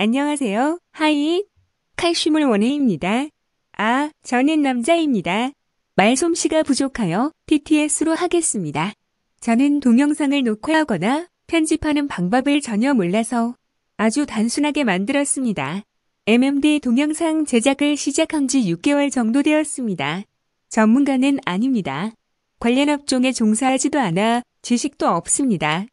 안녕하세요. 하이, 칼슘을 원해입니다. 아, 저는 남자입니다. 말솜씨가 부족하여 TTS로 하겠습니다. 저는 동영상을 녹화하거나 편집하는 방법을 전혀 몰라서 아주 단순하게 만들었습니다. MMD 동영상 제작을 시작한 지 6개월 정도 되었습니다. 전문가는 아닙니다. 관련 업종에 종사하지도 않아 지식도 없습니다.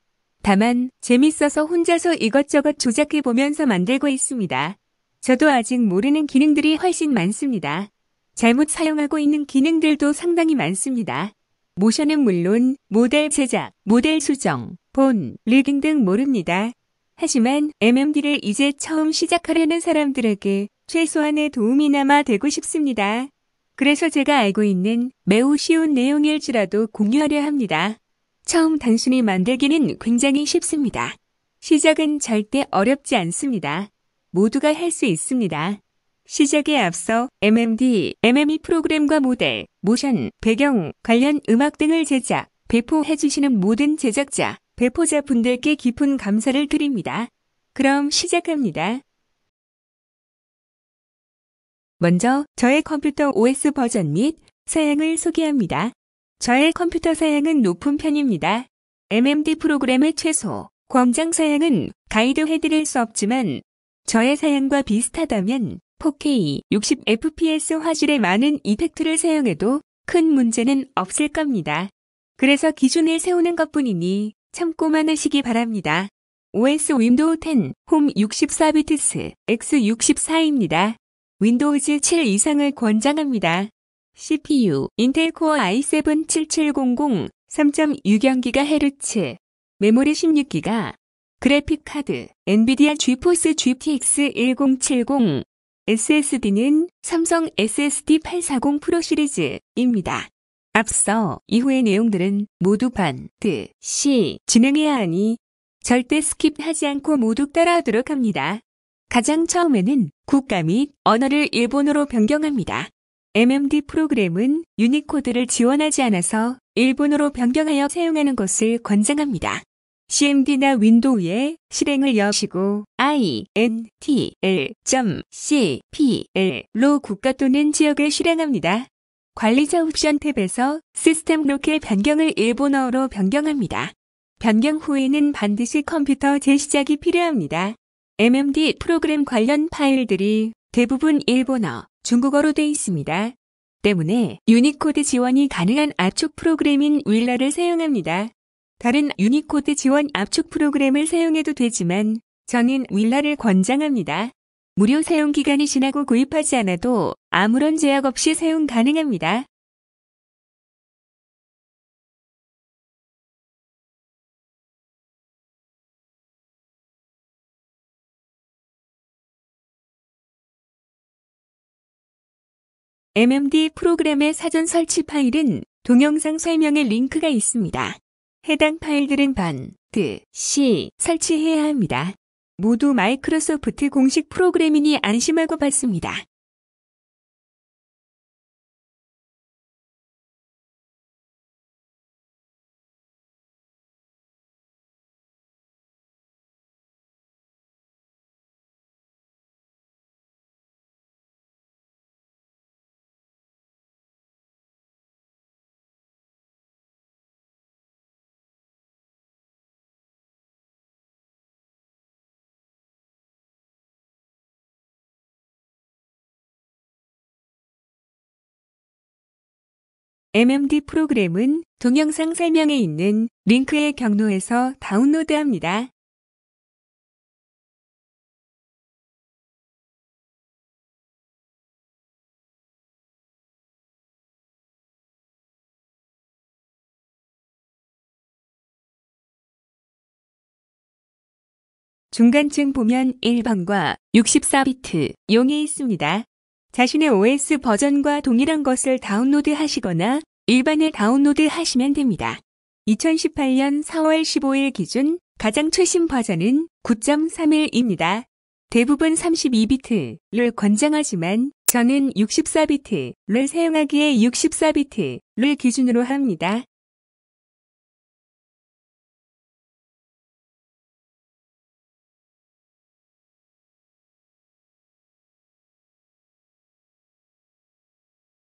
다만 재밌어서 혼자서 이것저것 조작해보면서 만들고 있습니다. 저도 아직 모르는 기능들이 훨씬 많습니다. 잘못 사용하고 있는 기능들도 상당히 많습니다. 모션은 물론 모델 제작, 모델 수정, 본, 리깅 등 모릅니다. 하지만 MMD를 이제 처음 시작하려는 사람들에게 최소한의 도움이나마 되고 싶습니다. 그래서 제가 알고 있는 매우 쉬운 내용일지라도 공유하려 합니다. 처음 단순히 만들기는 굉장히 쉽습니다. 시작은 절대 어렵지 않습니다. 모두가 할 수 있습니다. 시작에 앞서 MMD, MME 프로그램과 모델, 모션, 배경, 관련 음악 등을 제작, 배포해 주시는 모든 제작자, 배포자 분들께 깊은 감사를 드립니다. 그럼 시작합니다. 먼저 저의 컴퓨터 OS 버전 및 사양을 소개합니다. 저의 컴퓨터 사양은 높은 편입니다. MMD 프로그램의 최소, 권장 사양은 가이드 해드릴 수 없지만 저의 사양과 비슷하다면 4K 60fps 화질에 많은 이펙트를 사용해도 큰 문제는 없을 겁니다. 그래서 기준을 세우는 것뿐이니 참고많으시기 바랍니다. OS 윈도우 10, 홈 64비트스, X64입니다. 윈도우즈 7 이상을 권장합니다. CPU, 인텔 코어 i7-7700, 3.6기가헤르츠, 메모리 1 6 g b 그래픽 카드, 엔비디아 GeForce GTX 1070, SSD는 삼성 SSD 840 프로 시리즈입니다. 앞서 이후의 내용들은 모두 반드시 진행해야 하니 절대 스킵하지 않고 모두 따라하도록 합니다. 가장 처음에는 국가 및 언어를 일본어로 변경합니다. MMD 프로그램은 유니코드를 지원하지 않아서 일본어로 변경하여 사용하는 것을 권장합니다. CMD나 윈도우에 실행을 여시고 intl.cpl로 국가 또는 지역을 실행합니다. 관리자 옵션 탭에서 시스템 로켓 변경을 일본어로 변경합니다. 변경 후에는 반드시 컴퓨터 재시작이 필요합니다. MMD 프로그램 관련 파일들이 대부분 일본어, 중국어로 되어 있습니다. 때문에 유니코드 지원이 가능한 압축 프로그램인 윌라를 사용합니다. 다른 유니코드 지원 압축 프로그램을 사용해도 되지만 저는 윌라를 권장합니다. 무료 사용 기간이 지나고 구입하지 않아도 아무런 제약 없이 사용 가능합니다. MMD 프로그램의 사전 설치 파일은 동영상 설명에 링크가 있습니다. 해당 파일들은 반드 시 설치해야 합니다. 모두 마이크로소프트 공식 프로그램이니 안심하고 받습니다. MMD 프로그램은 동영상 설명에 있는 링크의 경로에서 다운로드합니다. 중간쯤 보면 1번과 64비트 용이 있습니다. 자신의 OS 버전과 동일한 것을 다운로드 하시거나 일반을 다운로드 하시면 됩니다. 2018년 4월 15일 기준 가장 최신 버전은 9.31입니다. 대부분 32비트를 권장하지만 저는 64비트를 사용하기에 64비트를 기준으로 합니다.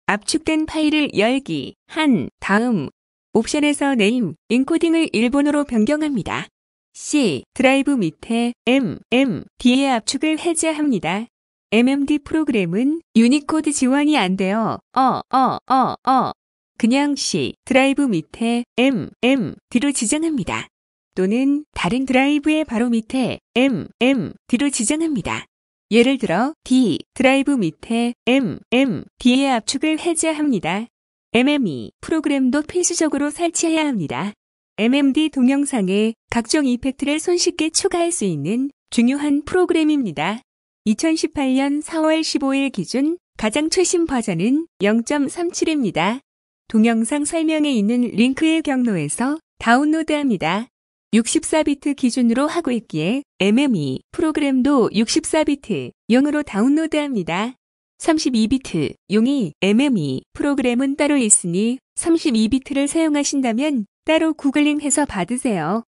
압축된 파일을 열기, 한, 다음, 옵션에서 네임, 인코딩을 일본어로 변경합니다. C, 드라이브 밑에 M, M, D의 압축을 해제합니다. MMD 프로그램은 유니코드 지원이 안 돼요. 어, 어, 어, 어. 그냥 C, 드라이브 밑에 M, M, D로 지정합니다. 또는 다른 드라이브의 바로 밑에 M, M, D로 지정합니다. 예를 들어 D 드라이브 밑에 M, M, D의 압축을 해제합니다. MME 프로그램도 필수적으로 설치해야 합니다. MMD 동영상에 각종 이펙트를 손쉽게 추가할 수 있는 중요한 프로그램입니다. 2018년 4월 15일 기준 가장 최신 버전은 0.37입니다. 동영상 설명에 있는 링크의 경로에서 다운로드합니다. 64비트 기준으로 하고 있기에 MME 프로그램도 64비트 용으로 다운로드합니다. 32비트 용이 MME 프로그램은 따로 있으니 32비트를 사용하신다면 따로 구글링해서 받으세요.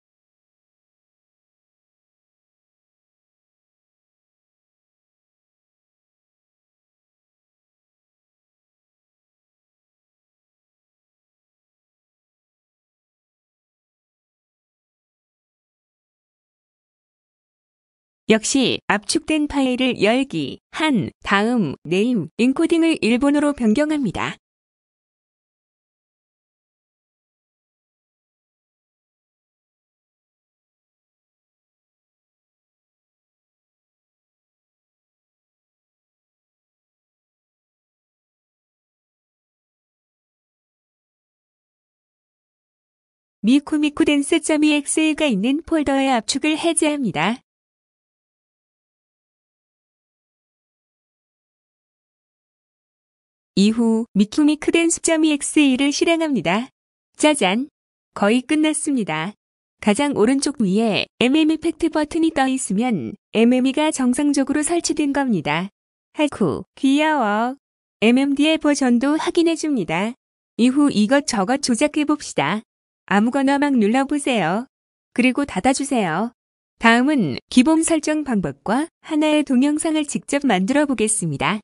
역시 압축된 파일을 열기, 한, 다음, 네임, 인코딩을 일본어로 변경합니다. 미쿠미쿠댄스.ex가 있는 폴더의 압축을 해제합니다. 이후 미쿠미 크덴 숫자미 XA를 실행합니다. 짜잔! 거의 끝났습니다. 가장 오른쪽 위에 MME 팩트 버튼이 떠 있으면 MME가 정상적으로 설치된 겁니다. 하쿠, 귀여워. MMD의 버전도 확인해줍니다. 이후 이것저것 조작해봅시다. 아무거나 막 눌러보세요. 그리고 닫아주세요. 다음은 기본 설정 방법과 하나의 동영상을 직접 만들어 보겠습니다.